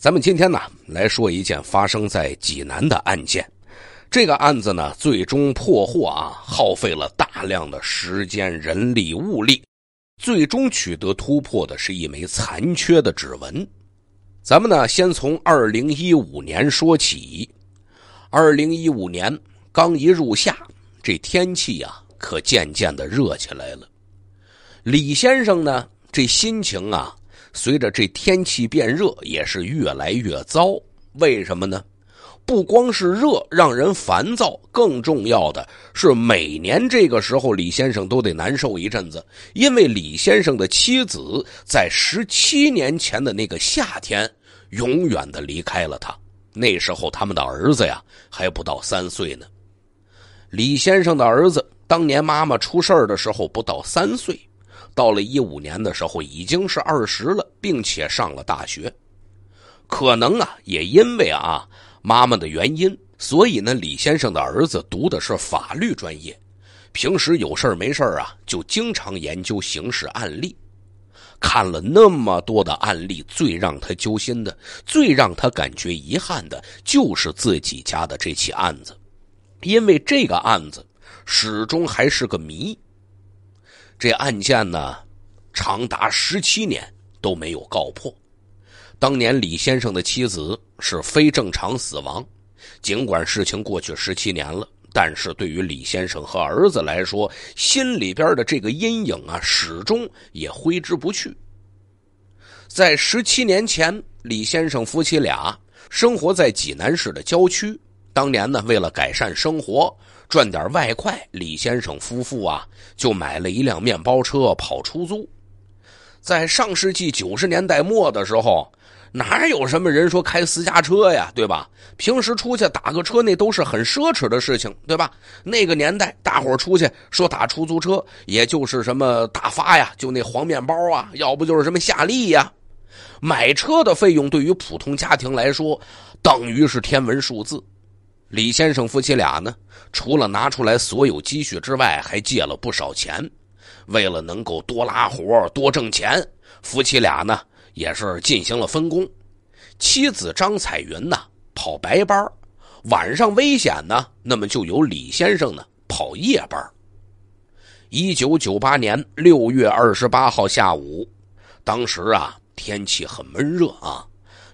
咱们今天呢来说一件发生在济南的案件，这个案子呢最终破获啊，耗费了大量的时间、人力、物力，最终取得突破的是一枚残缺的指纹。咱们呢先从二零一五年说起，二零一五年刚一入夏，这天气啊可渐渐的热起来了。李先生呢这心情啊。随着这天气变热，也是越来越糟。为什么呢？不光是热让人烦躁，更重要的是每年这个时候，李先生都得难受一阵子。因为李先生的妻子在十七年前的那个夏天，永远的离开了他。那时候他们的儿子呀还不到三岁呢。李先生的儿子当年妈妈出事的时候不到三岁。到了一五年的时候，已经是二十了，并且上了大学。可能啊，也因为啊妈妈的原因，所以呢，李先生的儿子读的是法律专业。平时有事没事啊，就经常研究刑事案例。看了那么多的案例，最让他揪心的，最让他感觉遗憾的，就是自己家的这起案子，因为这个案子始终还是个谜。这案件呢，长达十七年都没有告破。当年李先生的妻子是非正常死亡，尽管事情过去十七年了，但是对于李先生和儿子来说，心里边的这个阴影啊，始终也挥之不去。在十七年前，李先生夫妻俩生活在济南市的郊区。当年呢，为了改善生活。赚点外快，李先生夫妇啊，就买了一辆面包车跑出租。在上世纪九十年代末的时候，哪有什么人说开私家车呀，对吧？平时出去打个车，那都是很奢侈的事情，对吧？那个年代，大伙出去说打出租车，也就是什么大发呀，就那黄面包啊，要不就是什么夏利呀。买车的费用对于普通家庭来说，等于是天文数字。李先生夫妻俩呢，除了拿出来所有积蓄之外，还借了不少钱。为了能够多拉活、多挣钱，夫妻俩呢也是进行了分工。妻子张彩云呢跑白班，晚上危险呢，那么就由李先生呢跑夜班。一九九八年六月二十八号下午，当时啊天气很闷热啊。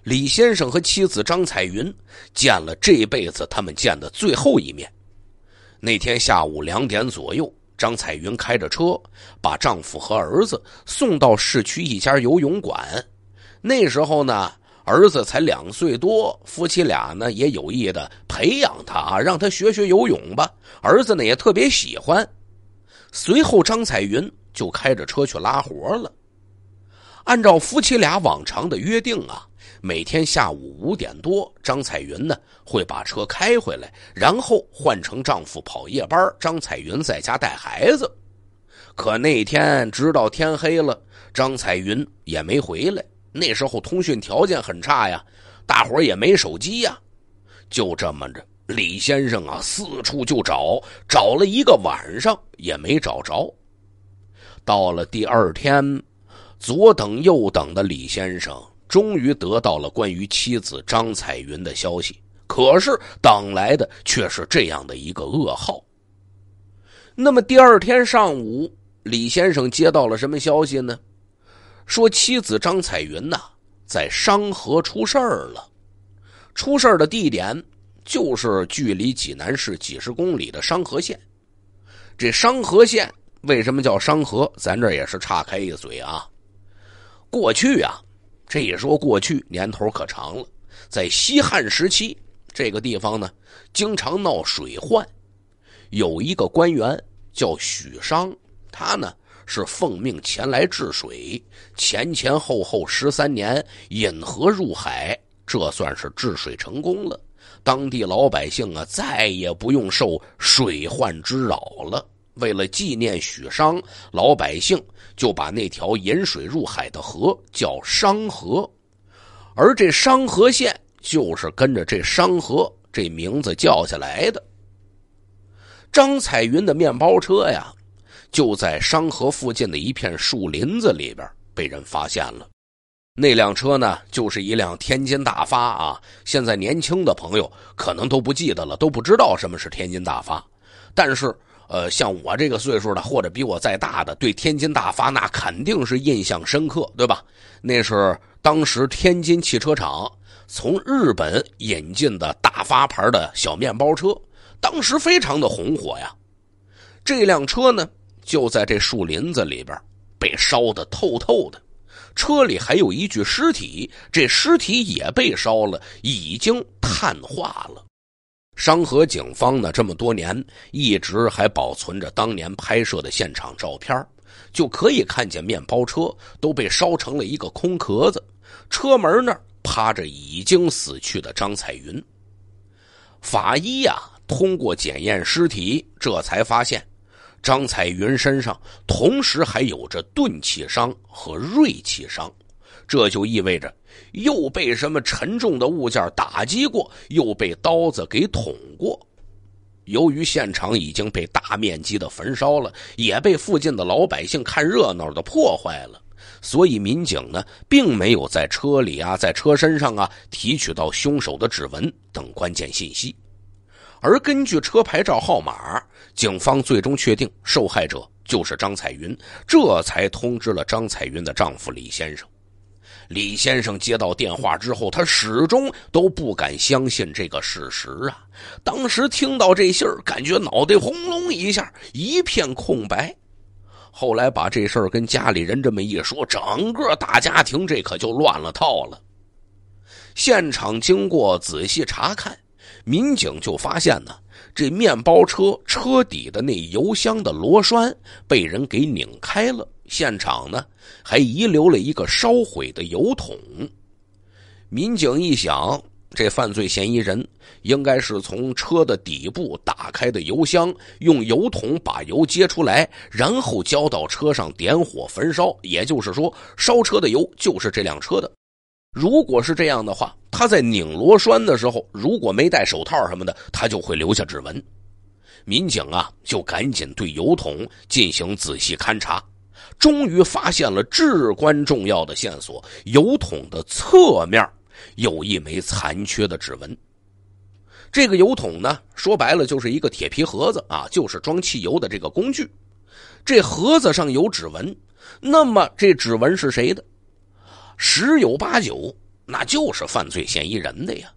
李先生和妻子张彩云见了这辈子他们见的最后一面。那天下午两点左右，张彩云开着车把丈夫和儿子送到市区一家游泳馆。那时候呢，儿子才两岁多，夫妻俩呢也有意的培养他，啊，让他学学游泳吧。儿子呢也特别喜欢。随后，张彩云就开着车去拉活了。按照夫妻俩往常的约定啊。每天下午五点多，张彩云呢会把车开回来，然后换成丈夫跑夜班，张彩云在家带孩子。可那天直到天黑了，张彩云也没回来。那时候通讯条件很差呀，大伙也没手机呀。就这么着，李先生啊四处就找，找了一个晚上也没找着。到了第二天，左等右等的李先生。终于得到了关于妻子张彩云的消息，可是等来的却是这样的一个噩耗。那么第二天上午，李先生接到了什么消息呢？说妻子张彩云呐，在商河出事儿了。出事儿的地点就是距离济南市几十公里的商河县。这商河县为什么叫商河？咱这也是岔开一嘴啊。过去啊。这也说过去年头可长了，在西汉时期，这个地方呢经常闹水患，有一个官员叫许商，他呢是奉命前来治水，前前后后十三年引河入海，这算是治水成功了，当地老百姓啊再也不用受水患之扰了。为了纪念许商，老百姓就把那条引水入海的河叫商河，而这商河县就是跟着这商河这名字叫下来的。张彩云的面包车呀，就在商河附近的一片树林子里边被人发现了。那辆车呢，就是一辆天津大发啊。现在年轻的朋友可能都不记得了，都不知道什么是天津大发，但是。呃，像我这个岁数的，或者比我再大的，对天津大发那肯定是印象深刻，对吧？那是当时天津汽车厂从日本引进的大发牌的小面包车，当时非常的红火呀。这辆车呢，就在这树林子里边被烧得透透的，车里还有一具尸体，这尸体也被烧了，已经碳化了。商河警方呢，这么多年一直还保存着当年拍摄的现场照片，就可以看见面包车都被烧成了一个空壳子，车门那儿趴着已经死去的张彩云。法医呀，通过检验尸体，这才发现，张彩云身上同时还有着钝器伤和锐器伤。这就意味着又被什么沉重的物件打击过，又被刀子给捅过。由于现场已经被大面积的焚烧了，也被附近的老百姓看热闹的破坏了，所以民警呢并没有在车里啊，在车身上啊提取到凶手的指纹等关键信息。而根据车牌照号码，警方最终确定受害者就是张彩云，这才通知了张彩云的丈夫李先生。李先生接到电话之后，他始终都不敢相信这个事实啊！当时听到这信儿，感觉脑袋轰隆一下，一片空白。后来把这事儿跟家里人这么一说，整个大家庭这可就乱了套了。现场经过仔细查看，民警就发现呢，这面包车车底的那油箱的螺栓被人给拧开了。现场呢，还遗留了一个烧毁的油桶。民警一想，这犯罪嫌疑人应该是从车的底部打开的油箱，用油桶把油接出来，然后浇到车上点火焚烧。也就是说，烧车的油就是这辆车的。如果是这样的话，他在拧螺栓的时候，如果没戴手套什么的，他就会留下指纹。民警啊，就赶紧对油桶进行仔细勘查。终于发现了至关重要的线索：油桶的侧面有一枚残缺的指纹。这个油桶呢，说白了就是一个铁皮盒子啊，就是装汽油的这个工具。这盒子上有指纹，那么这指纹是谁的？十有八九，那就是犯罪嫌疑人的呀。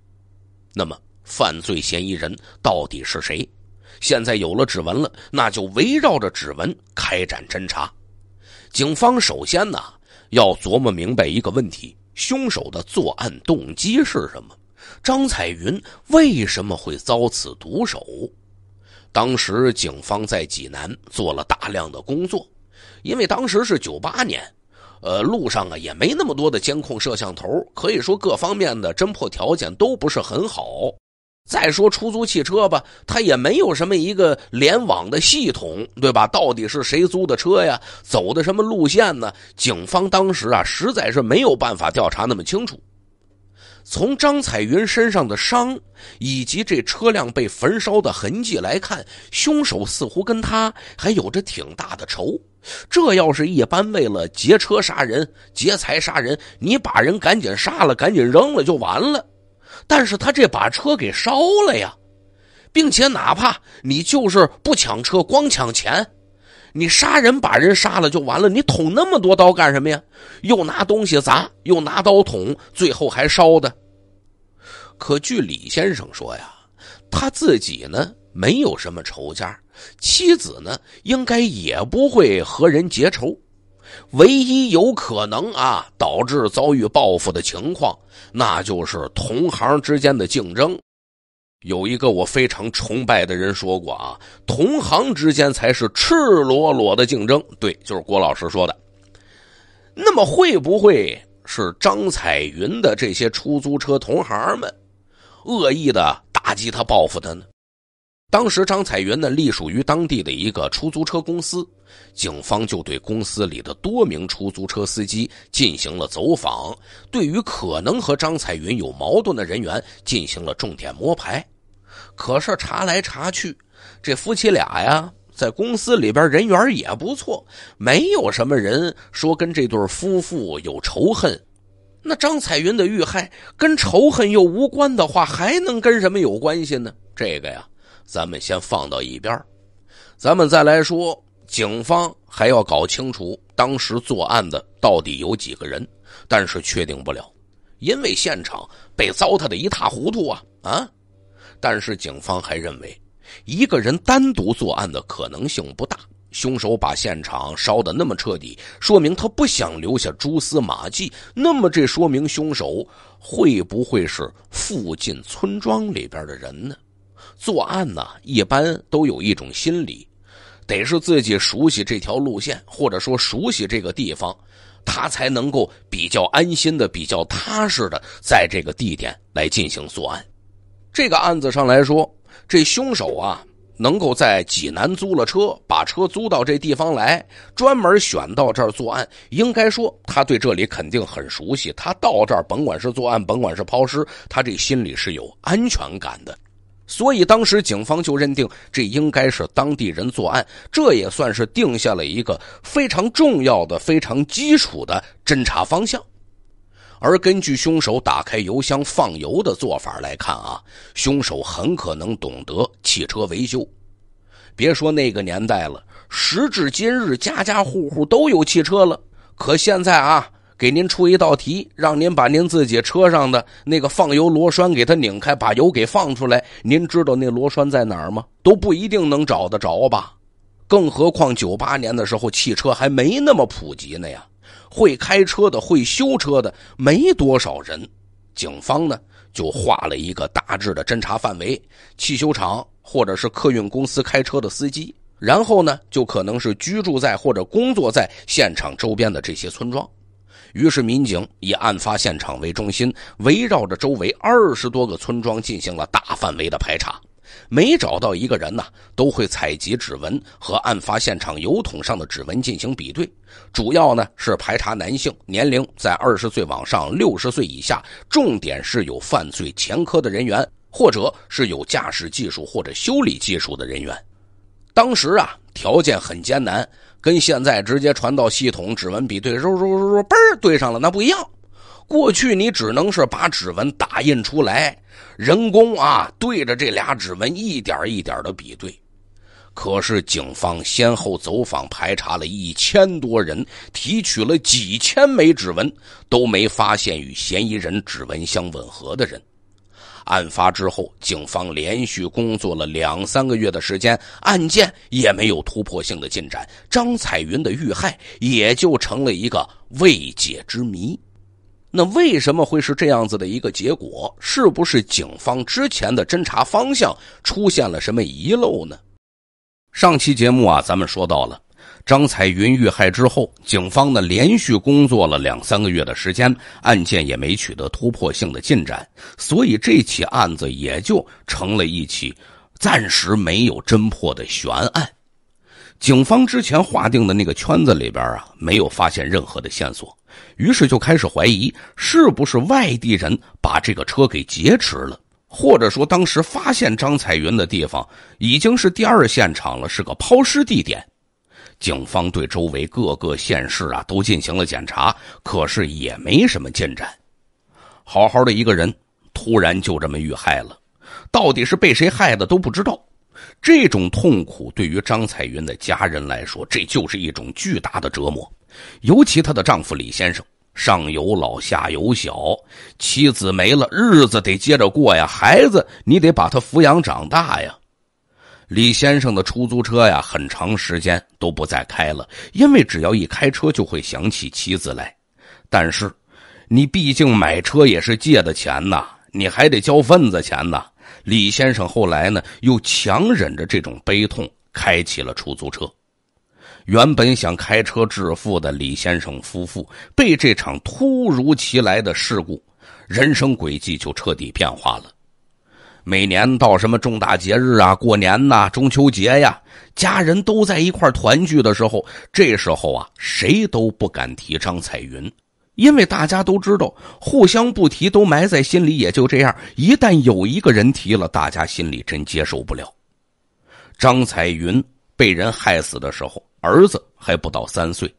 那么，犯罪嫌疑人到底是谁？现在有了指纹了，那就围绕着指纹开展侦查。警方首先呢，要琢磨明白一个问题：凶手的作案动机是什么？张彩云为什么会遭此毒手？当时警方在济南做了大量的工作，因为当时是九八年，呃，路上啊也没那么多的监控摄像头，可以说各方面的侦破条件都不是很好。再说出租汽车吧，它也没有什么一个联网的系统，对吧？到底是谁租的车呀？走的什么路线呢？警方当时啊，实在是没有办法调查那么清楚。从张彩云身上的伤以及这车辆被焚烧的痕迹来看，凶手似乎跟他还有着挺大的仇。这要是一般为了劫车杀人、劫财杀人，你把人赶紧杀了，赶紧扔了就完了。但是他这把车给烧了呀，并且哪怕你就是不抢车，光抢钱，你杀人把人杀了就完了，你捅那么多刀干什么呀？又拿东西砸，又拿刀捅，最后还烧的。可据李先生说呀，他自己呢没有什么仇家，妻子呢应该也不会和人结仇。唯一有可能啊导致遭遇报复的情况，那就是同行之间的竞争。有一个我非常崇拜的人说过啊，同行之间才是赤裸裸的竞争。对，就是郭老师说的。那么会不会是张彩云的这些出租车同行们恶意的打击他、报复他呢？当时张彩云呢，隶属于当地的一个出租车公司，警方就对公司里的多名出租车司机进行了走访，对于可能和张彩云有矛盾的人员进行了重点摸排。可是查来查去，这夫妻俩呀，在公司里边人缘也不错，没有什么人说跟这对夫妇有仇恨。那张彩云的遇害跟仇恨又无关的话，还能跟什么有关系呢？这个呀。咱们先放到一边咱们再来说，警方还要搞清楚当时作案的到底有几个人，但是确定不了，因为现场被糟蹋的一塌糊涂啊啊！但是警方还认为，一个人单独作案的可能性不大，凶手把现场烧得那么彻底，说明他不想留下蛛丝马迹。那么这说明凶手会不会是附近村庄里边的人呢？作案呢，一般都有一种心理，得是自己熟悉这条路线，或者说熟悉这个地方，他才能够比较安心的、比较踏实的在这个地点来进行作案。这个案子上来说，这凶手啊，能够在济南租了车，把车租到这地方来，专门选到这儿作案，应该说他对这里肯定很熟悉。他到这儿，甭管是作案，甭管是抛尸，他这心里是有安全感的。所以当时警方就认定这应该是当地人作案，这也算是定下了一个非常重要的、非常基础的侦查方向。而根据凶手打开油箱放油的做法来看啊，凶手很可能懂得汽车维修。别说那个年代了，时至今日，家家户户都有汽车了。可现在啊。给您出一道题，让您把您自己车上的那个放油螺栓给它拧开，把油给放出来。您知道那螺栓在哪儿吗？都不一定能找得着吧？更何况九八年的时候，汽车还没那么普及呢呀。会开车的、会修车的没多少人，警方呢就画了一个大致的侦查范围：汽修厂，或者是客运公司开车的司机，然后呢就可能是居住在或者工作在现场周边的这些村庄。于是，民警以案发现场为中心，围绕着周围二十多个村庄进行了大范围的排查。每找到一个人呢，都会采集指纹和案发现场油桶上的指纹进行比对。主要呢是排查男性，年龄在二十岁往上、六十岁以下，重点是有犯罪前科的人员，或者是有驾驶技术或者修理技术的人员。当时啊，条件很艰难。跟现在直接传到系统指纹比对，肉肉肉肉，嘣对上了，那不一样。过去你只能是把指纹打印出来，人工啊对着这俩指纹一点一点的比对。可是警方先后走访排查了一千多人，提取了几千枚指纹，都没发现与嫌疑人指纹相吻合的人。案发之后，警方连续工作了两三个月的时间，案件也没有突破性的进展，张彩云的遇害也就成了一个未解之谜。那为什么会是这样子的一个结果？是不是警方之前的侦查方向出现了什么遗漏呢？上期节目啊，咱们说到了。张彩云遇害之后，警方呢连续工作了两三个月的时间，案件也没取得突破性的进展，所以这起案子也就成了一起暂时没有侦破的悬案。警方之前划定的那个圈子里边啊，没有发现任何的线索，于是就开始怀疑是不是外地人把这个车给劫持了，或者说当时发现张彩云的地方已经是第二现场了，是个抛尸地点。警方对周围各个县市啊都进行了检查，可是也没什么进展。好好的一个人，突然就这么遇害了，到底是被谁害的都不知道。这种痛苦对于张彩云的家人来说，这就是一种巨大的折磨。尤其她的丈夫李先生，上有老，下有小，妻子没了，日子得接着过呀，孩子你得把他抚养长大呀。李先生的出租车呀，很长时间都不再开了，因为只要一开车就会想起妻子来。但是，你毕竟买车也是借的钱呐，你还得交份子钱呐。李先生后来呢，又强忍着这种悲痛，开起了出租车。原本想开车致富的李先生夫妇，被这场突如其来的事故，人生轨迹就彻底变化了。每年到什么重大节日啊，过年呐，中秋节呀，家人都在一块团聚的时候，这时候啊，谁都不敢提张彩云，因为大家都知道，互相不提都埋在心里，也就这样。一旦有一个人提了，大家心里真接受不了。张彩云被人害死的时候，儿子还不到三岁，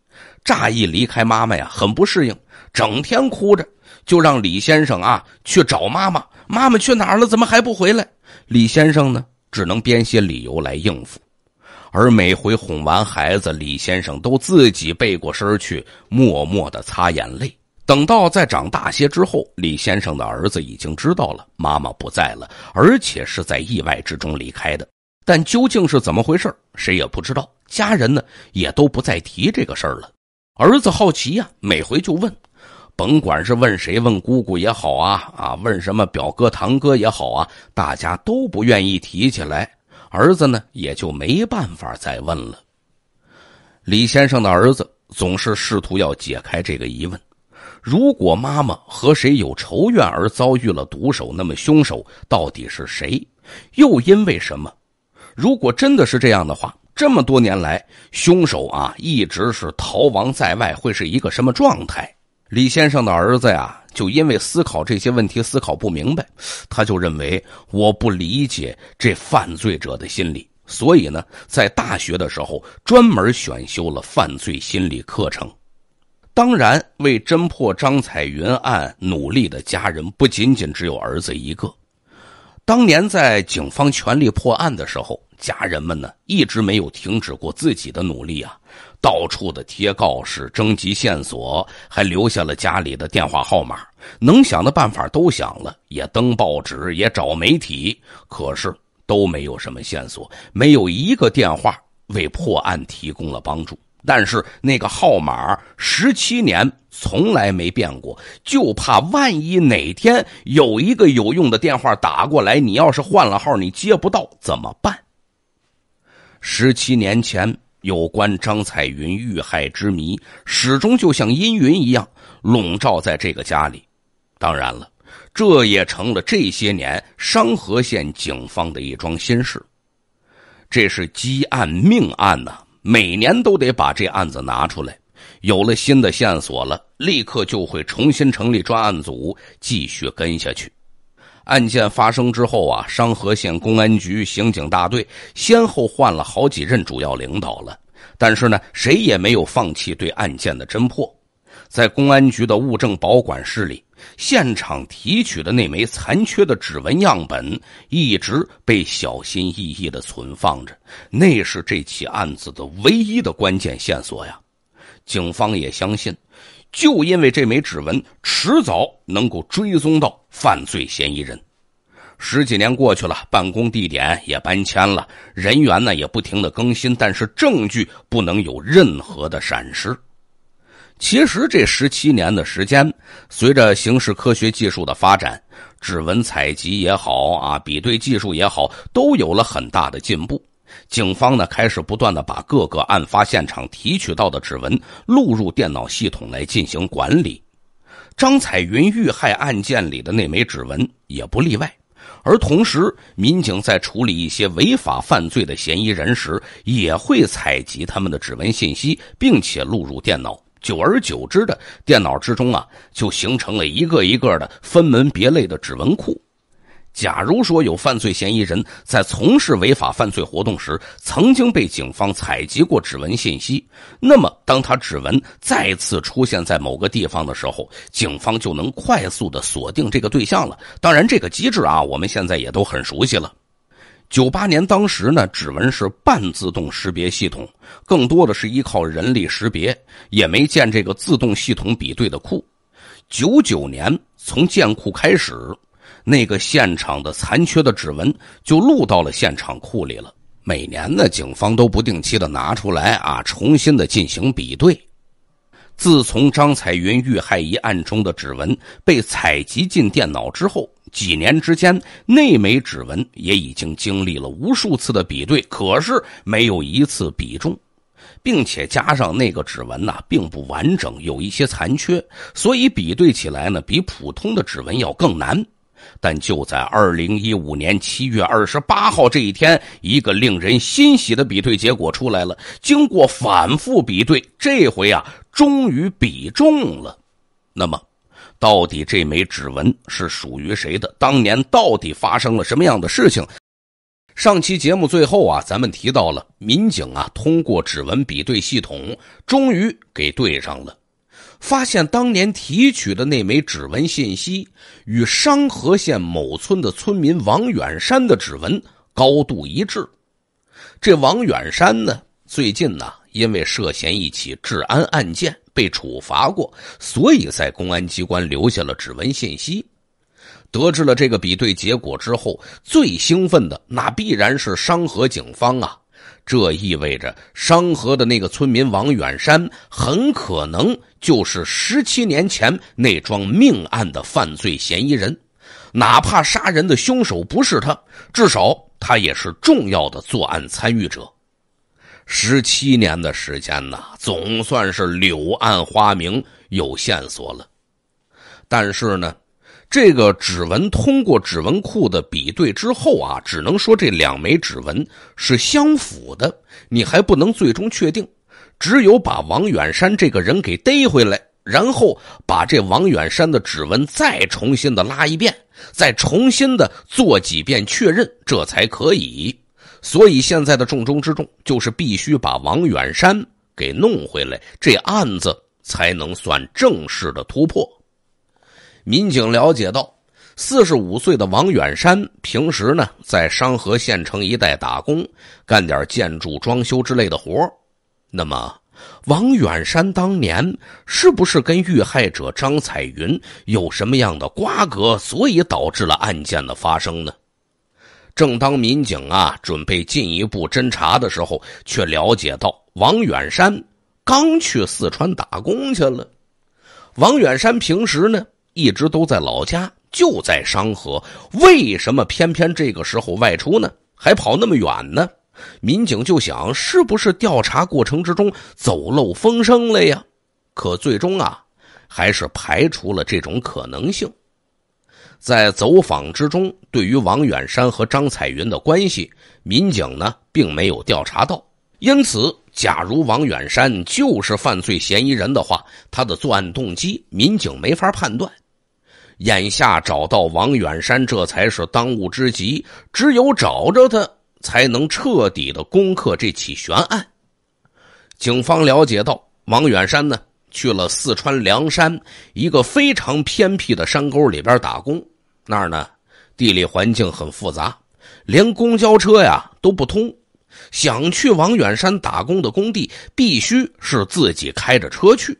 乍一离开妈妈呀，很不适应，整天哭着。就让李先生啊去找妈妈，妈妈去哪儿了？怎么还不回来？李先生呢，只能编些理由来应付。而每回哄完孩子，李先生都自己背过身去，默默的擦眼泪。等到再长大些之后，李先生的儿子已经知道了妈妈不在了，而且是在意外之中离开的。但究竟是怎么回事谁也不知道。家人呢，也都不再提这个事儿了。儿子好奇呀，每回就问。甭管是问谁，问姑姑也好啊，啊，问什么表哥、堂哥也好啊，大家都不愿意提起来。儿子呢，也就没办法再问了。李先生的儿子总是试图要解开这个疑问：如果妈妈和谁有仇怨而遭遇了毒手，那么凶手到底是谁？又因为什么？如果真的是这样的话，这么多年来，凶手啊一直是逃亡在外，会是一个什么状态？李先生的儿子呀，就因为思考这些问题思考不明白，他就认为我不理解这犯罪者的心理，所以呢，在大学的时候专门选修了犯罪心理课程。当然，为侦破张彩云案努力的家人不仅仅只有儿子一个。当年在警方全力破案的时候，家人们呢一直没有停止过自己的努力啊。到处的贴告示，征集线索，还留下了家里的电话号码。能想的办法都想了，也登报纸，也找媒体，可是都没有什么线索，没有一个电话为破案提供了帮助。但是那个号码十七年从来没变过，就怕万一哪天有一个有用的电话打过来，你要是换了号，你接不到怎么办？十七年前。有关张彩云遇害之谜，始终就像阴云一样笼罩在这个家里。当然了，这也成了这些年商河县警方的一桩心事。这是积案命案呐，每年都得把这案子拿出来。有了新的线索了，立刻就会重新成立专案组，继续跟下去。案件发生之后啊，商河县公安局刑警大队先后换了好几任主要领导了，但是呢，谁也没有放弃对案件的侦破。在公安局的物证保管室里，现场提取的那枚残缺的指纹样本一直被小心翼翼的存放着，那是这起案子的唯一的关键线索呀。警方也相信。就因为这枚指纹，迟早能够追踪到犯罪嫌疑人。十几年过去了，办公地点也搬迁了，人员呢也不停的更新，但是证据不能有任何的闪失。其实这十七年的时间，随着刑事科学技术的发展，指纹采集也好啊，比对技术也好，都有了很大的进步。警方呢开始不断的把各个案发现场提取到的指纹录入电脑系统来进行管理，张彩云遇害案件里的那枚指纹也不例外。而同时，民警在处理一些违法犯罪的嫌疑人时，也会采集他们的指纹信息，并且录入电脑。久而久之的，电脑之中啊就形成了一个一个的分门别类的指纹库。假如说有犯罪嫌疑人在从事违法犯罪活动时，曾经被警方采集过指纹信息，那么当他指纹再次出现在某个地方的时候，警方就能快速的锁定这个对象了。当然，这个机制啊，我们现在也都很熟悉了。九八年当时呢，指纹是半自动识别系统，更多的是依靠人力识别，也没建这个自动系统比对的库。九九年从建库开始。那个现场的残缺的指纹就录到了现场库里了。每年呢，警方都不定期的拿出来啊，重新的进行比对。自从张彩云遇害一案中的指纹被采集进电脑之后，几年之间，那枚指纹也已经经历了无数次的比对，可是没有一次比中，并且加上那个指纹呐并不完整，有一些残缺，所以比对起来呢，比普通的指纹要更难。但就在二零一五年七月二十八号这一天，一个令人欣喜的比对结果出来了。经过反复比对，这回啊，终于比中了。那么，到底这枚指纹是属于谁的？当年到底发生了什么样的事情？上期节目最后啊，咱们提到了民警啊，通过指纹比对系统，终于给对上了。发现当年提取的那枚指纹信息与商河县某村的村民王远山的指纹高度一致。这王远山呢，最近呢，因为涉嫌一起治安案件被处罚过，所以在公安机关留下了指纹信息。得知了这个比对结果之后，最兴奋的那必然是商河警方啊。这意味着，商河的那个村民王远山很可能就是十七年前那桩命案的犯罪嫌疑人。哪怕杀人的凶手不是他，至少他也是重要的作案参与者。十七年的时间呐，总算是柳暗花明，有线索了。但是呢？这个指纹通过指纹库的比对之后啊，只能说这两枚指纹是相符的，你还不能最终确定。只有把王远山这个人给逮回来，然后把这王远山的指纹再重新的拉一遍，再重新的做几遍确认，这才可以。所以现在的重中之重就是必须把王远山给弄回来，这案子才能算正式的突破。民警了解到，四十五岁的王远山平时呢在商河县城一带打工，干点建筑装修之类的活那么，王远山当年是不是跟遇害者张彩云有什么样的瓜葛，所以导致了案件的发生呢？正当民警啊准备进一步侦查的时候，却了解到王远山刚去四川打工去了。王远山平时呢？一直都在老家，就在商河，为什么偏偏这个时候外出呢？还跑那么远呢？民警就想，是不是调查过程之中走漏风声了呀？可最终啊，还是排除了这种可能性。在走访之中，对于王远山和张彩云的关系，民警呢并没有调查到，因此。假如王远山就是犯罪嫌疑人的话，他的作案动机民警没法判断。眼下找到王远山，这才是当务之急。只有找着他，才能彻底的攻克这起悬案。警方了解到，王远山呢去了四川凉山一个非常偏僻的山沟里边打工，那儿呢地理环境很复杂，连公交车呀都不通。想去王远山打工的工地，必须是自己开着车去，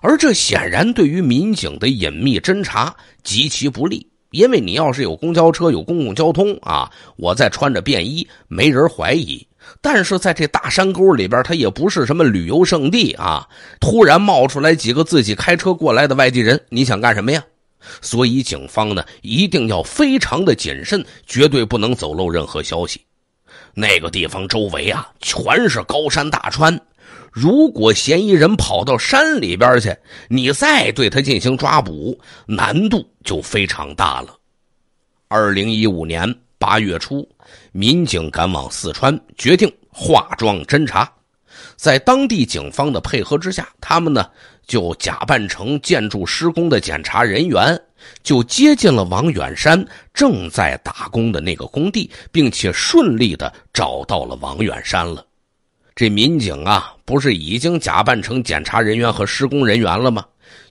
而这显然对于民警的隐秘侦查极其不利。因为你要是有公交车、有公共交通啊，我再穿着便衣，没人怀疑。但是在这大山沟里边，它也不是什么旅游胜地啊，突然冒出来几个自己开车过来的外地人，你想干什么呀？所以警方呢，一定要非常的谨慎，绝对不能走漏任何消息。那个地方周围啊，全是高山大川。如果嫌疑人跑到山里边去，你再对他进行抓捕，难度就非常大了。二零一五年八月初，民警赶往四川，决定化妆侦查。在当地警方的配合之下，他们呢？就假扮成建筑施工的检查人员，就接近了王远山正在打工的那个工地，并且顺利的找到了王远山了。这民警啊，不是已经假扮成检查人员和施工人员了吗？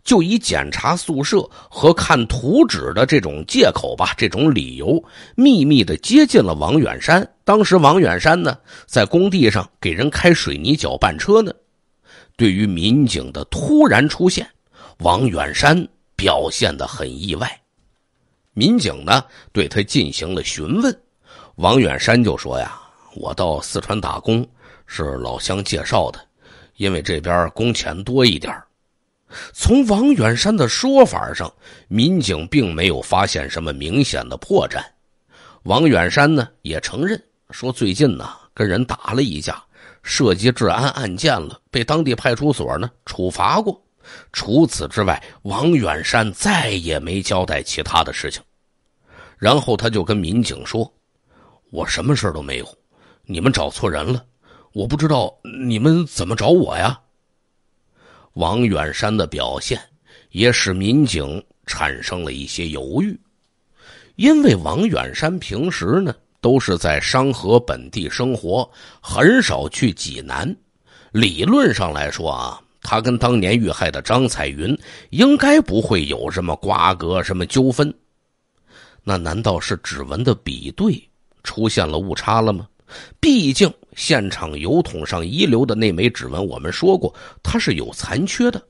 就以检查宿舍和看图纸的这种借口吧，这种理由，秘密的接近了王远山。当时王远山呢，在工地上给人开水泥搅拌车呢。对于民警的突然出现，王远山表现得很意外。民警呢，对他进行了询问，王远山就说：“呀，我到四川打工是老乡介绍的，因为这边工钱多一点从王远山的说法上，民警并没有发现什么明显的破绽。王远山呢，也承认说最近呢跟人打了一架。涉及治安案件了，被当地派出所呢处罚过。除此之外，王远山再也没交代其他的事情。然后他就跟民警说：“我什么事都没有，你们找错人了。我不知道你们怎么找我呀。”王远山的表现也使民警产生了一些犹豫，因为王远山平时呢。都是在商河本地生活，很少去济南。理论上来说啊，他跟当年遇害的张彩云应该不会有什么瓜葛、什么纠纷。那难道是指纹的比对出现了误差了吗？毕竟现场油桶上遗留的那枚指纹，我们说过它是有残缺的。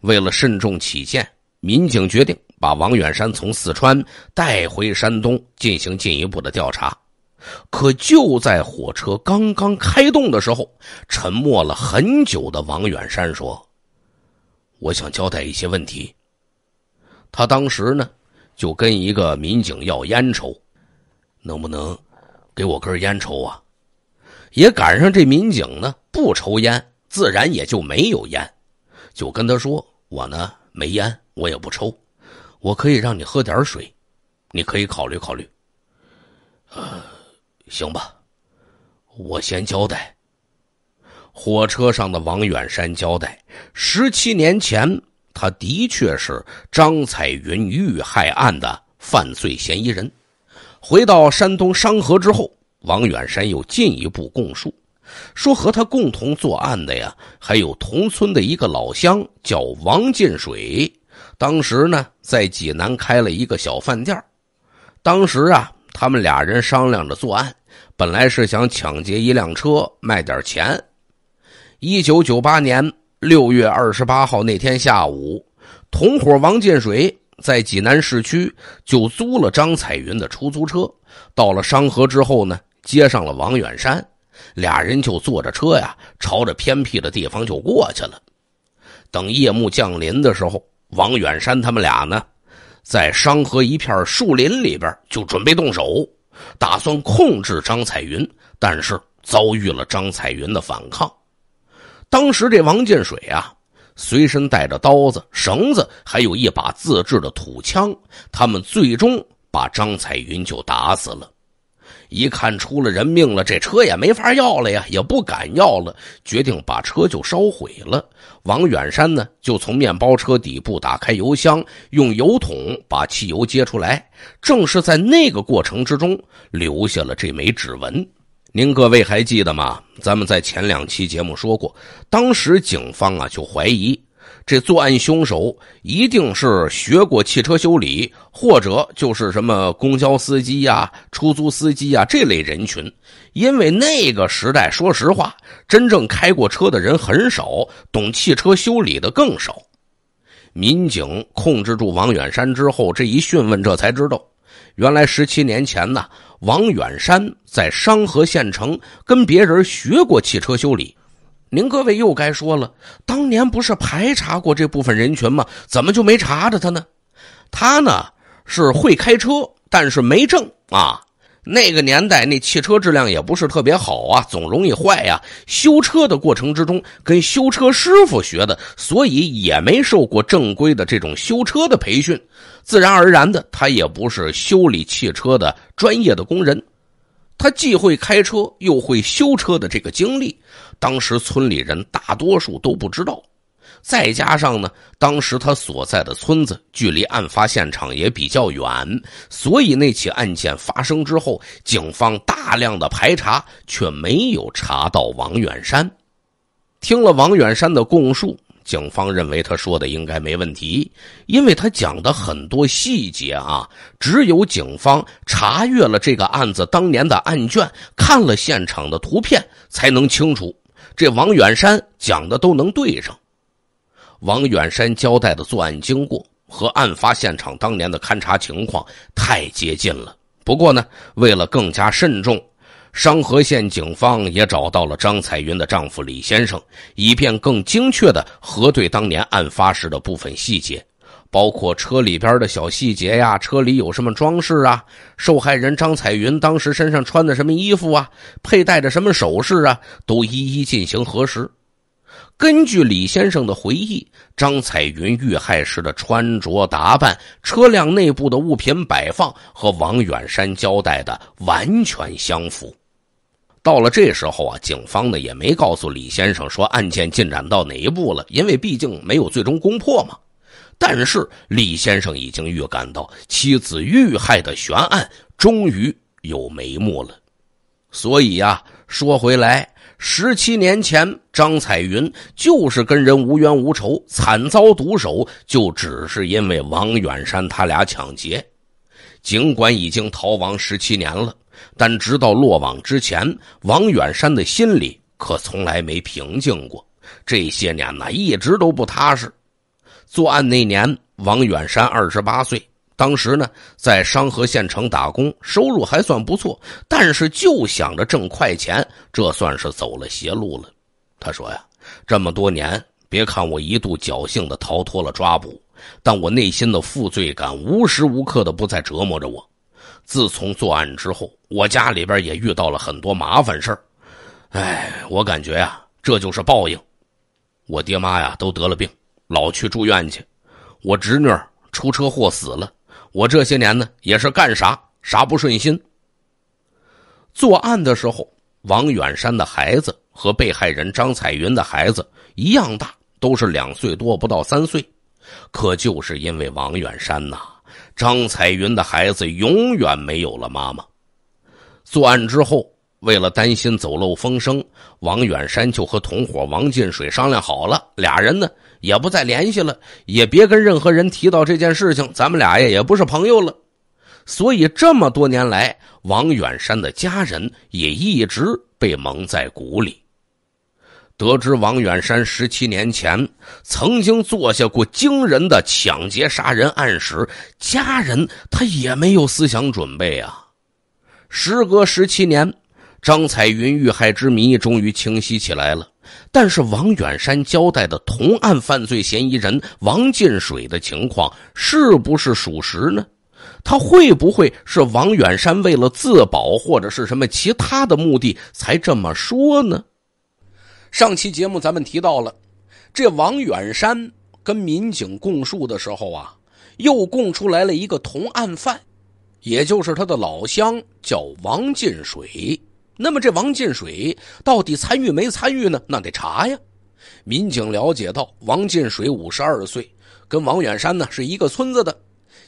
为了慎重起见，民警决定。把王远山从四川带回山东进行进一步的调查，可就在火车刚刚开动的时候，沉默了很久的王远山说：“我想交代一些问题。”他当时呢就跟一个民警要烟抽，能不能给我根烟抽啊？也赶上这民警呢不抽烟，自然也就没有烟，就跟他说：“我呢没烟，我也不抽。”我可以让你喝点水，你可以考虑考虑。呃，行吧，我先交代。火车上的王远山交代，十七年前他的确是张彩云遇害案的犯罪嫌疑人。回到山东商河之后，王远山又进一步供述，说和他共同作案的呀，还有同村的一个老乡叫王进水。当时呢，在济南开了一个小饭店当时啊，他们俩人商量着作案，本来是想抢劫一辆车卖点钱。一九九八年六月二十八号那天下午，同伙王建水在济南市区就租了张彩云的出租车，到了商河之后呢，接上了王远山，俩人就坐着车呀，朝着偏僻的地方就过去了。等夜幕降临的时候。王远山他们俩呢，在商河一片树林里边就准备动手，打算控制张彩云，但是遭遇了张彩云的反抗。当时这王建水啊，随身带着刀子、绳子，还有一把自制的土枪。他们最终把张彩云就打死了。一看出了人命了，这车也没法要了呀，也不敢要了，决定把车就烧毁了。王远山呢，就从面包车底部打开油箱，用油桶把汽油接出来。正是在那个过程之中，留下了这枚指纹。您各位还记得吗？咱们在前两期节目说过，当时警方啊就怀疑。这作案凶手一定是学过汽车修理，或者就是什么公交司机呀、出租司机呀这类人群，因为那个时代，说实话，真正开过车的人很少，懂汽车修理的更少。民警控制住王远山之后，这一询问，这才知道，原来十七年前呢，王远山在商河县城跟别人学过汽车修理。您各位又该说了，当年不是排查过这部分人群吗？怎么就没查着他呢？他呢是会开车，但是没证啊。那个年代那汽车质量也不是特别好啊，总容易坏呀。修车的过程之中，跟修车师傅学的，所以也没受过正规的这种修车的培训。自然而然的，他也不是修理汽车的专业的工人。他既会开车又会修车的这个经历。当时村里人大多数都不知道，再加上呢，当时他所在的村子距离案发现场也比较远，所以那起案件发生之后，警方大量的排查却没有查到王远山。听了王远山的供述，警方认为他说的应该没问题，因为他讲的很多细节啊，只有警方查阅了这个案子当年的案卷，看了现场的图片，才能清楚。这王远山讲的都能对上，王远山交代的作案经过和案发现场当年的勘查情况太接近了。不过呢，为了更加慎重，商河县警方也找到了张彩云的丈夫李先生，以便更精确的核对当年案发时的部分细节。包括车里边的小细节呀，车里有什么装饰啊？受害人张彩云当时身上穿的什么衣服啊？佩戴着什么首饰啊？都一一进行核实。根据李先生的回忆，张彩云遇害时的穿着打扮、车辆内部的物品摆放和王远山交代的完全相符。到了这时候啊，警方呢也没告诉李先生说案件进展到哪一步了，因为毕竟没有最终攻破嘛。但是李先生已经预感到妻子遇害的悬案终于有眉目了，所以呀，说回来，十七年前张彩云就是跟人无冤无仇，惨遭毒手，就只是因为王远山他俩抢劫。尽管已经逃亡十七年了，但直到落网之前，王远山的心里可从来没平静过，这些年呢一直都不踏实。作案那年，王远山二十八岁，当时呢在商河县城打工，收入还算不错，但是就想着挣快钱，这算是走了邪路了。他说呀，这么多年，别看我一度侥幸的逃脱了抓捕，但我内心的负罪感无时无刻的不再折磨着我。自从作案之后，我家里边也遇到了很多麻烦事儿，哎，我感觉呀，这就是报应。我爹妈呀都得了病。老去住院去，我侄女出车祸死了。我这些年呢，也是干啥啥不顺心。作案的时候，王远山的孩子和被害人张彩云的孩子一样大，都是两岁多，不到三岁。可就是因为王远山呐，张彩云的孩子永远没有了妈妈。作案之后，为了担心走漏风声，王远山就和同伙王进水商量好了，俩人呢。也不再联系了，也别跟任何人提到这件事情。咱们俩也也不是朋友了，所以这么多年来，王远山的家人也一直被蒙在鼓里。得知王远山十七年前曾经做下过惊人的抢劫杀人案时，家人他也没有思想准备啊。时隔十七年，张彩云遇害之谜终于清晰起来了。但是王远山交代的同案犯罪嫌疑人王进水的情况是不是属实呢？他会不会是王远山为了自保或者是什么其他的目的才这么说呢？上期节目咱们提到了，这王远山跟民警供述的时候啊，又供出来了一个同案犯，也就是他的老乡叫王进水。那么这王进水到底参与没参与呢？那得查呀。民警了解到，王进水五十二岁，跟王远山呢是一个村子的。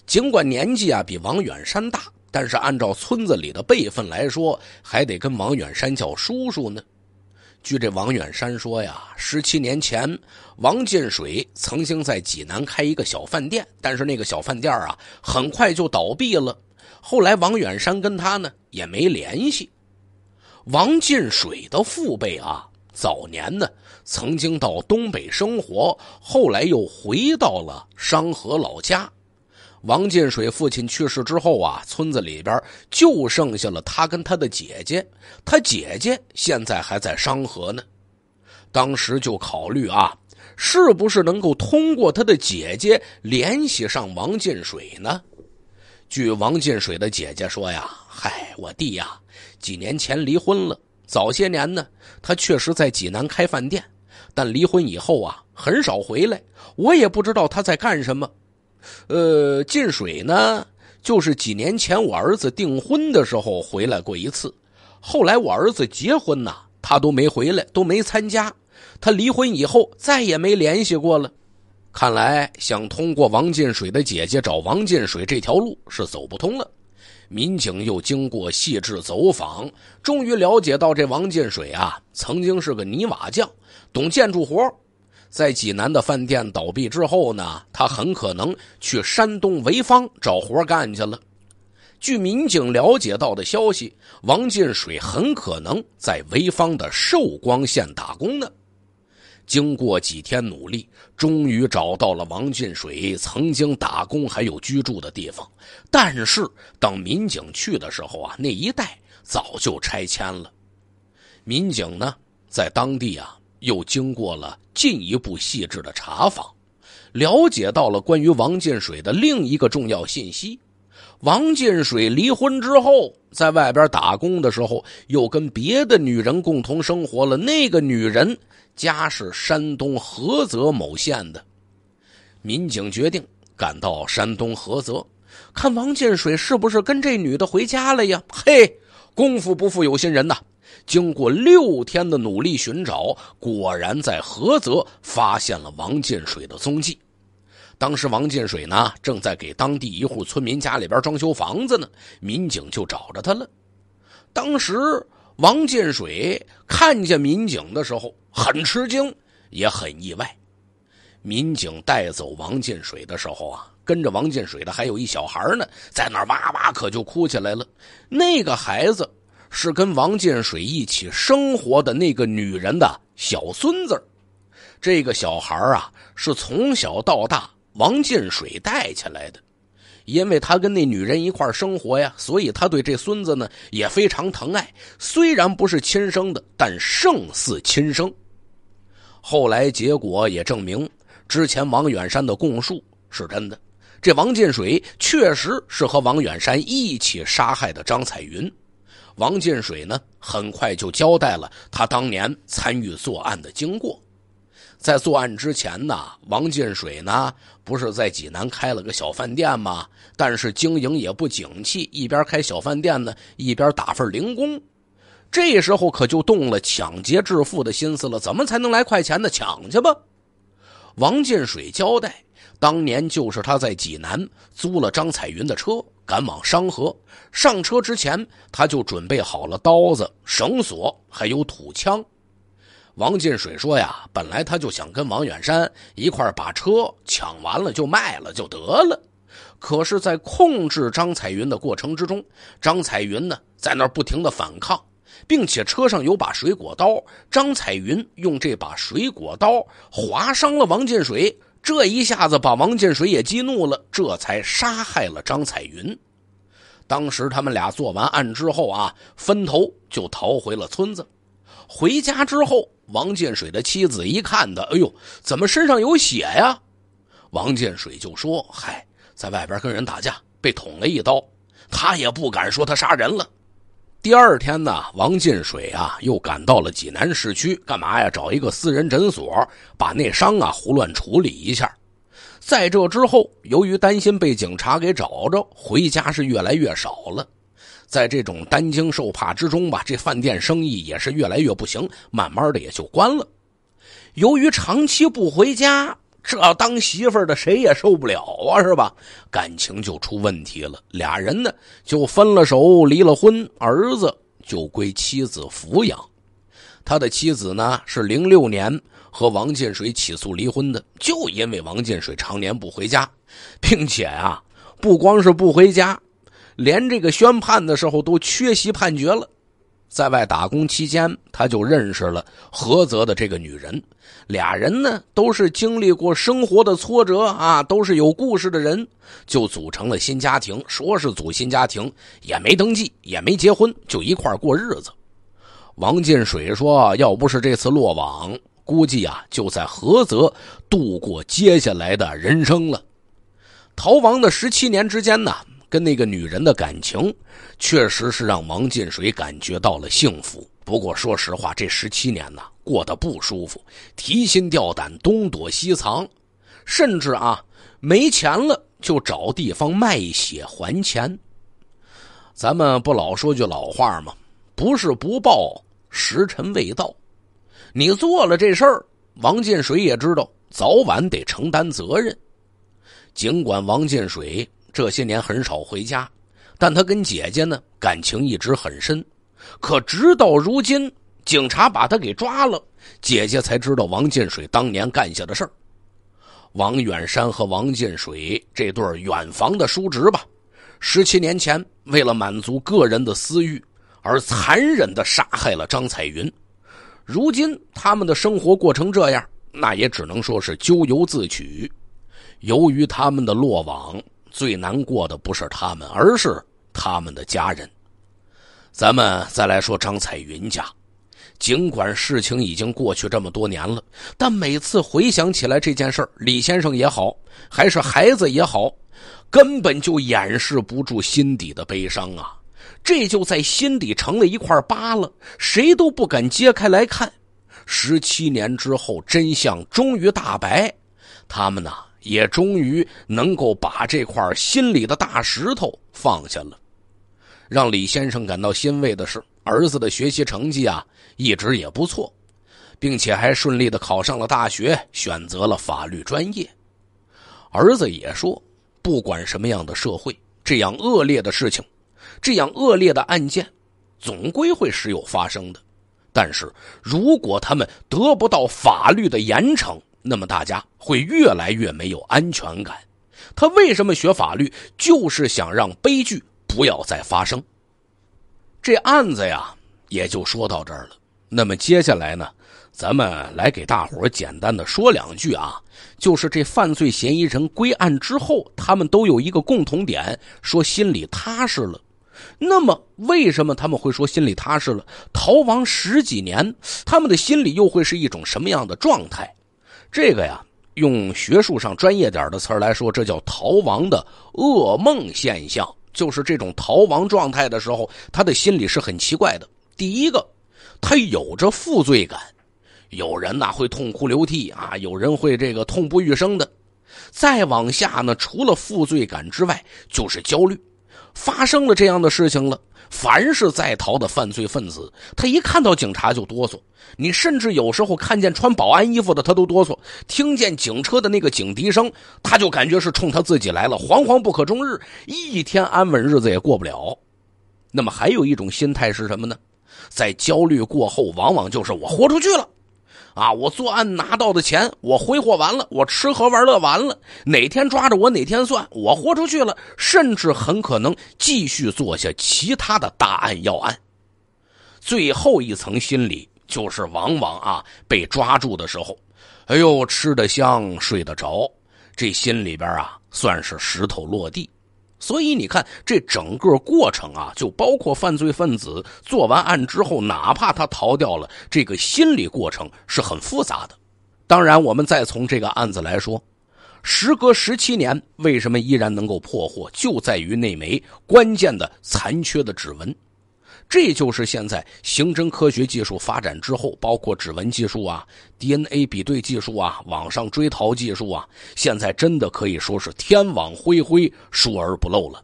尽管年纪啊比王远山大，但是按照村子里的辈分来说，还得跟王远山叫叔叔呢。据这王远山说呀，十七年前，王进水曾经在济南开一个小饭店，但是那个小饭店啊很快就倒闭了。后来王远山跟他呢也没联系。王进水的父辈啊，早年呢曾经到东北生活，后来又回到了商河老家。王进水父亲去世之后啊，村子里边就剩下了他跟他的姐姐。他姐姐现在还在商河呢，当时就考虑啊，是不是能够通过他的姐姐联系上王进水呢？据王进水的姐姐说呀，嗨，我弟呀。几年前离婚了，早些年呢，他确实在济南开饭店，但离婚以后啊，很少回来，我也不知道他在干什么。呃，进水呢，就是几年前我儿子订婚的时候回来过一次，后来我儿子结婚呢，他都没回来，都没参加，他离婚以后再也没联系过了。看来想通过王进水的姐姐找王进水这条路是走不通了。民警又经过细致走访，终于了解到这王进水啊，曾经是个泥瓦匠，懂建筑活，在济南的饭店倒闭之后呢，他很可能去山东潍坊找活干去了。据民警了解到的消息，王进水很可能在潍坊的寿光县打工呢。经过几天努力，终于找到了王进水曾经打工还有居住的地方，但是等民警去的时候啊，那一带早就拆迁了。民警呢，在当地啊，又经过了进一步细致的查访，了解到了关于王进水的另一个重要信息：王进水离婚之后，在外边打工的时候，又跟别的女人共同生活了。那个女人。家是山东菏泽某县的，民警决定赶到山东菏泽，看王建水是不是跟这女的回家了呀？嘿，功夫不负有心人呐！经过六天的努力寻找，果然在菏泽发现了王建水的踪迹。当时王建水呢，正在给当地一户村民家里边装修房子呢，民警就找着他了。当时王建水看见民警的时候。很吃惊，也很意外。民警带走王进水的时候啊，跟着王进水的还有一小孩呢，在那儿哇哇可就哭起来了。那个孩子是跟王进水一起生活的那个女人的小孙子，这个小孩啊是从小到大王进水带起来的，因为他跟那女人一块生活呀，所以他对这孙子呢也非常疼爱，虽然不是亲生的，但胜似亲生。后来结果也证明，之前王远山的供述是真的。这王进水确实是和王远山一起杀害的张彩云。王进水呢，很快就交代了他当年参与作案的经过。在作案之前呢，王进水呢，不是在济南开了个小饭店吗？但是经营也不景气，一边开小饭店呢，一边打份零工。这时候可就动了抢劫致富的心思了。怎么才能来快钱呢？抢去吧！王进水交代，当年就是他在济南租了张彩云的车，赶往商河。上车之前，他就准备好了刀子、绳索，还有土枪。王进水说呀，本来他就想跟王远山一块把车抢完了就卖了就得了，可是，在控制张彩云的过程之中，张彩云呢，在那儿不停的反抗。并且车上有把水果刀，张彩云用这把水果刀划伤了王建水，这一下子把王建水也激怒了，这才杀害了张彩云。当时他们俩做完案之后啊，分头就逃回了村子。回家之后，王建水的妻子一看他，哎呦，怎么身上有血呀？王建水就说：“嗨，在外边跟人打架被捅了一刀，他也不敢说他杀人了。”第二天呢，王进水啊又赶到了济南市区，干嘛呀？找一个私人诊所，把那伤啊胡乱处理一下。在这之后，由于担心被警察给找着，回家是越来越少了。在这种担惊受怕之中吧，这饭店生意也是越来越不行，慢慢的也就关了。由于长期不回家。这当媳妇的谁也受不了啊，是吧？感情就出问题了，俩人呢就分了手，离了婚，儿子就归妻子抚养。他的妻子呢是零六年和王建水起诉离婚的，就因为王建水常年不回家，并且啊，不光是不回家，连这个宣判的时候都缺席判决了。在外打工期间，他就认识了菏泽的这个女人，俩人呢都是经历过生活的挫折啊，都是有故事的人，就组成了新家庭。说是组新家庭，也没登记，也没结婚，就一块过日子。王进水说，要不是这次落网，估计啊就在菏泽度过接下来的人生了。逃亡的十七年之间呢？跟那个女人的感情，确实是让王进水感觉到了幸福。不过说实话，这十七年呢，过得不舒服，提心吊胆，东躲西藏，甚至啊，没钱了就找地方卖血还钱。咱们不老说句老话吗？不是不报，时辰未到。你做了这事儿，王进水也知道早晚得承担责任。尽管王进水。这些年很少回家，但他跟姐姐呢感情一直很深，可直到如今，警察把他给抓了，姐姐才知道王进水当年干下的事儿。王远山和王进水这对远房的叔侄吧，十七年前为了满足个人的私欲而残忍的杀害了张彩云，如今他们的生活过成这样，那也只能说是咎由自取。由于他们的落网。最难过的不是他们，而是他们的家人。咱们再来说张彩云家，尽管事情已经过去这么多年了，但每次回想起来这件事李先生也好，还是孩子也好，根本就掩饰不住心底的悲伤啊！这就在心底成了一块疤了，谁都不敢揭开来看。十七年之后，真相终于大白，他们呢？也终于能够把这块心里的大石头放下了。让李先生感到欣慰的是，儿子的学习成绩啊一直也不错，并且还顺利的考上了大学，选择了法律专业。儿子也说，不管什么样的社会，这样恶劣的事情，这样恶劣的案件，总归会时有发生的。但是如果他们得不到法律的严惩，那么大家会越来越没有安全感。他为什么学法律，就是想让悲剧不要再发生。这案子呀，也就说到这儿了。那么接下来呢，咱们来给大伙简单的说两句啊，就是这犯罪嫌疑人归案之后，他们都有一个共同点，说心里踏实了。那么为什么他们会说心里踏实了？逃亡十几年，他们的心里又会是一种什么样的状态？这个呀，用学术上专业点的词儿来说，这叫逃亡的噩梦现象。就是这种逃亡状态的时候，他的心里是很奇怪的。第一个，他有着负罪感，有人呐会痛哭流涕啊，有人会这个痛不欲生的。再往下呢，除了负罪感之外，就是焦虑，发生了这样的事情了。凡是在逃的犯罪分子，他一看到警察就哆嗦；你甚至有时候看见穿保安衣服的，他都哆嗦；听见警车的那个警笛声，他就感觉是冲他自己来了，惶惶不可终日，一天安稳日子也过不了。那么还有一种心态是什么呢？在焦虑过后，往往就是我豁出去了。啊！我作案拿到的钱，我挥霍完了，我吃喝玩乐完了，哪天抓着我哪天算，我豁出去了，甚至很可能继续做下其他的大案要案。最后一层心理就是，往往啊被抓住的时候，哎呦，吃得香，睡得着，这心里边啊算是石头落地。所以你看，这整个过程啊，就包括犯罪分子做完案之后，哪怕他逃掉了，这个心理过程是很复杂的。当然，我们再从这个案子来说，时隔十七年，为什么依然能够破获，就在于那枚关键的残缺的指纹。这就是现在刑侦科学技术发展之后，包括指纹技术啊、DNA 比对技术啊、网上追逃技术啊，现在真的可以说是天网恢恢，疏而不漏了。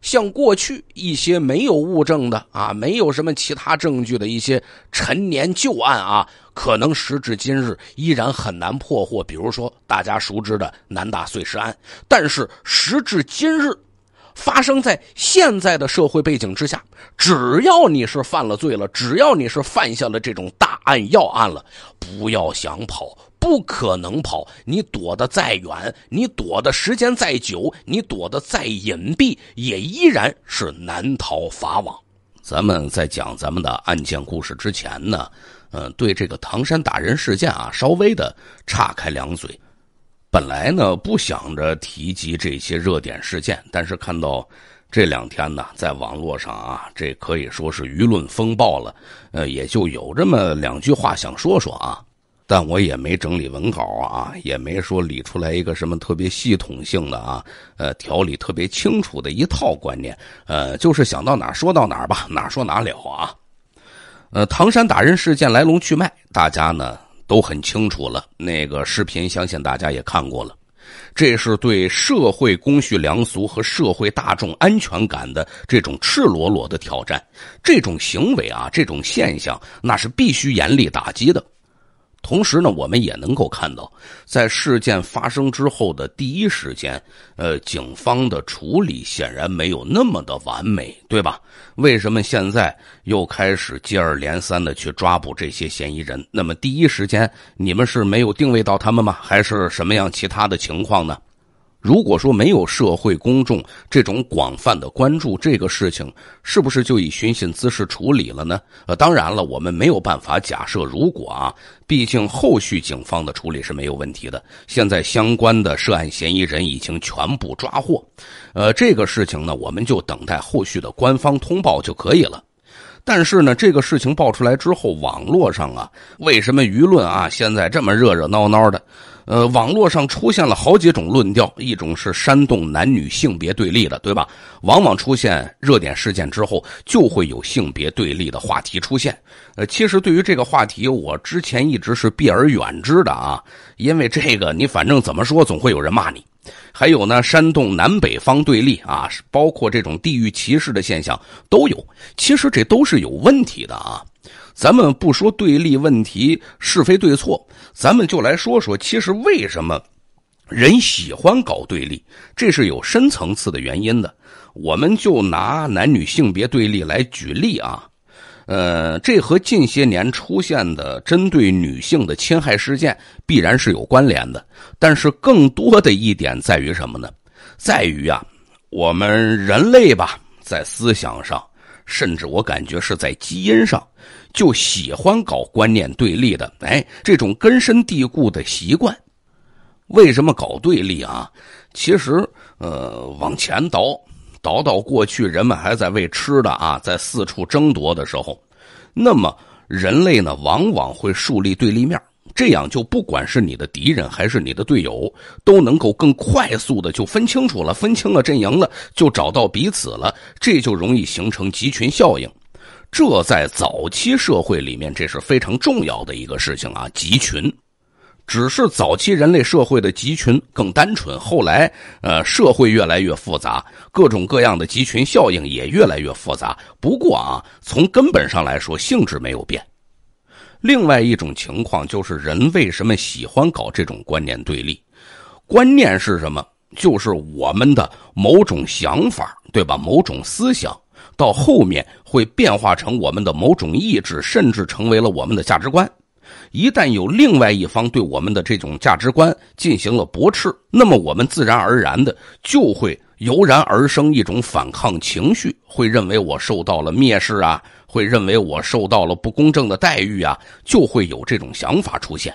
像过去一些没有物证的啊，没有什么其他证据的一些陈年旧案啊，可能时至今日依然很难破获，比如说大家熟知的南大碎尸案。但是时至今日。发生在现在的社会背景之下，只要你是犯了罪了，只要你是犯下了这种大案要案了，不要想跑，不可能跑。你躲得再远，你躲的时间再久，你躲得再隐蔽，也依然是难逃法网。咱们在讲咱们的案件故事之前呢，嗯，对这个唐山打人事件啊，稍微的岔开两嘴。本来呢不想着提及这些热点事件，但是看到这两天呢，在网络上啊，这可以说是舆论风暴了。呃，也就有这么两句话想说说啊，但我也没整理文稿啊，也没说理出来一个什么特别系统性的啊，呃，条理特别清楚的一套观念。呃，就是想到哪说到哪吧，哪说哪了啊。呃，唐山打人事件来龙去脉，大家呢？都很清楚了，那个视频相信大家也看过了，这是对社会公序良俗和社会大众安全感的这种赤裸裸的挑战，这种行为啊，这种现象，那是必须严厉打击的。同时呢，我们也能够看到，在事件发生之后的第一时间，呃，警方的处理显然没有那么的完美，对吧？为什么现在又开始接二连三的去抓捕这些嫌疑人？那么第一时间你们是没有定位到他们吗？还是什么样其他的情况呢？如果说没有社会公众这种广泛的关注，这个事情是不是就以寻衅滋事处理了呢？呃，当然了，我们没有办法假设。如果啊，毕竟后续警方的处理是没有问题的。现在相关的涉案嫌疑人已经全部抓获，呃，这个事情呢，我们就等待后续的官方通报就可以了。但是呢，这个事情爆出来之后，网络上啊，为什么舆论啊现在这么热热闹闹的？呃，网络上出现了好几种论调，一种是煽动男女性别对立的，对吧？往往出现热点事件之后，就会有性别对立的话题出现。呃，其实对于这个话题，我之前一直是避而远之的啊，因为这个你反正怎么说，总会有人骂你。还有呢，煽动南北方对立啊，包括这种地域歧视的现象都有。其实这都是有问题的啊。咱们不说对立问题是非对错。咱们就来说说，其实为什么人喜欢搞对立，这是有深层次的原因的。我们就拿男女性别对立来举例啊，呃，这和近些年出现的针对女性的侵害事件必然是有关联的。但是更多的一点在于什么呢？在于啊，我们人类吧，在思想上，甚至我感觉是在基因上。就喜欢搞观念对立的，哎，这种根深蒂固的习惯。为什么搞对立啊？其实，呃，往前倒，倒到过去，人们还在为吃的啊，在四处争夺的时候，那么人类呢，往往会树立对立面，这样就不管是你的敌人还是你的队友，都能够更快速的就分清楚了，分清了阵营了，就找到彼此了，这就容易形成集群效应。这在早期社会里面，这是非常重要的一个事情啊。集群，只是早期人类社会的集群更单纯。后来，呃，社会越来越复杂，各种各样的集群效应也越来越复杂。不过啊，从根本上来说，性质没有变。另外一种情况就是，人为什么喜欢搞这种观念对立？观念是什么？就是我们的某种想法，对吧？某种思想。到后面会变化成我们的某种意志，甚至成为了我们的价值观。一旦有另外一方对我们的这种价值观进行了驳斥，那么我们自然而然的就会油然而生一种反抗情绪，会认为我受到了蔑视啊，会认为我受到了不公正的待遇啊，就会有这种想法出现。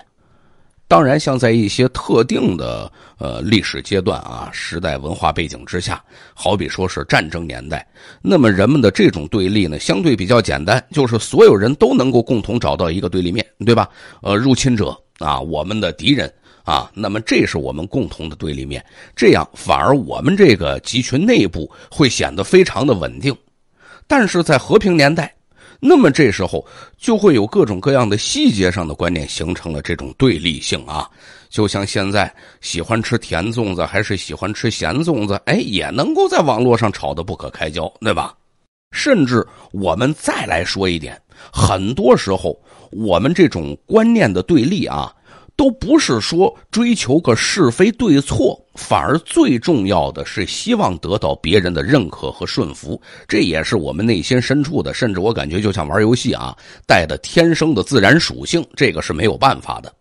当然，像在一些特定的呃历史阶段啊、时代文化背景之下，好比说是战争年代，那么人们的这种对立呢，相对比较简单，就是所有人都能够共同找到一个对立面，对吧？呃，入侵者啊，我们的敌人啊，那么这是我们共同的对立面，这样反而我们这个集群内部会显得非常的稳定。但是在和平年代。那么这时候就会有各种各样的细节上的观念形成了这种对立性啊，就像现在喜欢吃甜粽子还是喜欢吃咸粽子，哎，也能够在网络上吵得不可开交，对吧？甚至我们再来说一点，很多时候我们这种观念的对立啊。都不是说追求个是非对错，反而最重要的是希望得到别人的认可和顺服。这也是我们内心深处的，甚至我感觉就像玩游戏啊，带的天生的自然属性，这个是没有办法的。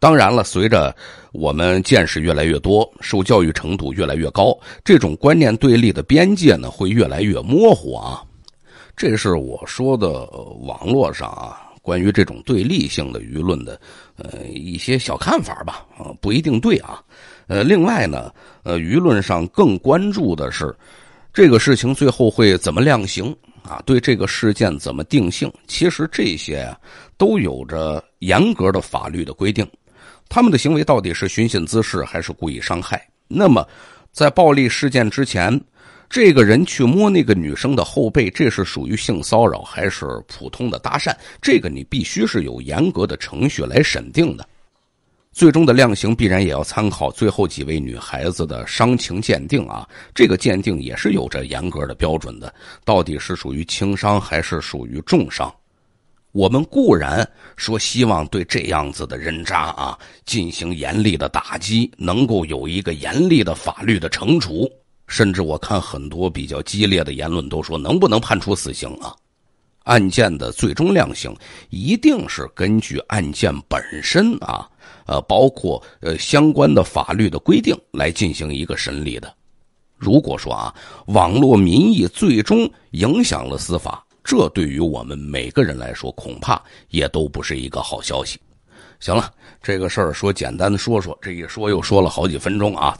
当然了，随着我们见识越来越多，受教育程度越来越高，这种观念对立的边界呢会越来越模糊啊。这是我说的，网络上啊。关于这种对立性的舆论的，呃，一些小看法吧，啊，不一定对啊。呃，另外呢，呃，舆论上更关注的是这个事情最后会怎么量刑啊，对这个事件怎么定性。其实这些啊，都有着严格的法律的规定。他们的行为到底是寻衅滋事还是故意伤害？那么，在暴力事件之前。这个人去摸那个女生的后背，这是属于性骚扰还是普通的搭讪？这个你必须是有严格的程序来审定的，最终的量刑必然也要参考最后几位女孩子的伤情鉴定啊。这个鉴定也是有着严格的标准的，到底是属于轻伤还是属于重伤？我们固然说希望对这样子的人渣啊进行严厉的打击，能够有一个严厉的法律的惩处。甚至我看很多比较激烈的言论都说，能不能判处死刑啊？案件的最终量刑一定是根据案件本身啊，呃，包括呃相关的法律的规定来进行一个审理的。如果说啊，网络民意最终影响了司法，这对于我们每个人来说，恐怕也都不是一个好消息。行了，这个事儿说简单的说说，这一说又说了好几分钟啊。